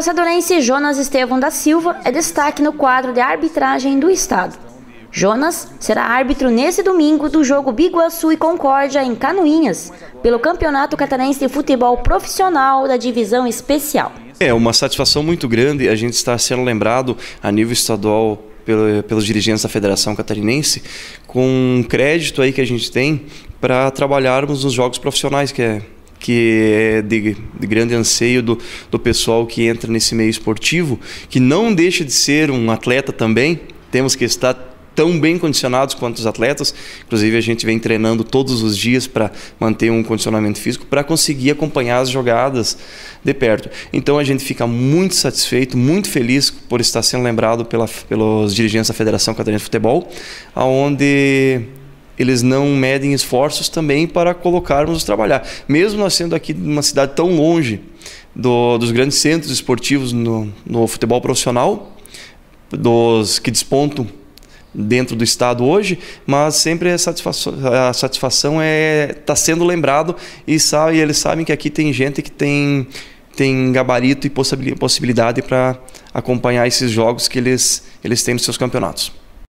caçadorense Jonas Estevão da Silva é destaque no quadro de arbitragem do Estado. Jonas será árbitro nesse domingo do jogo Biguaçu e Concórdia em Canoinhas, pelo Campeonato Catarense de Futebol Profissional da Divisão Especial. É uma satisfação muito grande a gente estar sendo lembrado a nível estadual pelos dirigentes da Federação Catarinense com um crédito aí que a gente tem para trabalharmos nos jogos profissionais, que é que é de, de, grande anseio do, do pessoal que entra nesse meio esportivo, que não deixa de ser um atleta também, temos que estar tão bem condicionados quanto os atletas. Inclusive, a gente vem treinando todos os dias para manter um condicionamento físico para conseguir acompanhar as jogadas de perto. Então, a gente fica muito satisfeito, muito feliz por estar sendo lembrado pela, pelos dirigentes da Federação Catarinense de Futebol, aonde eles não medem esforços também para colocarmos trabalhar. Mesmo nós sendo aqui numa cidade tão longe do, dos grandes centros esportivos no, no futebol profissional, dos que despontam dentro do estado hoje, mas sempre a satisfação, a satisfação é tá sendo lembrado e sabe, eles sabem que aqui tem gente que tem tem gabarito e possibilidade para acompanhar esses jogos que eles eles têm nos seus campeonatos.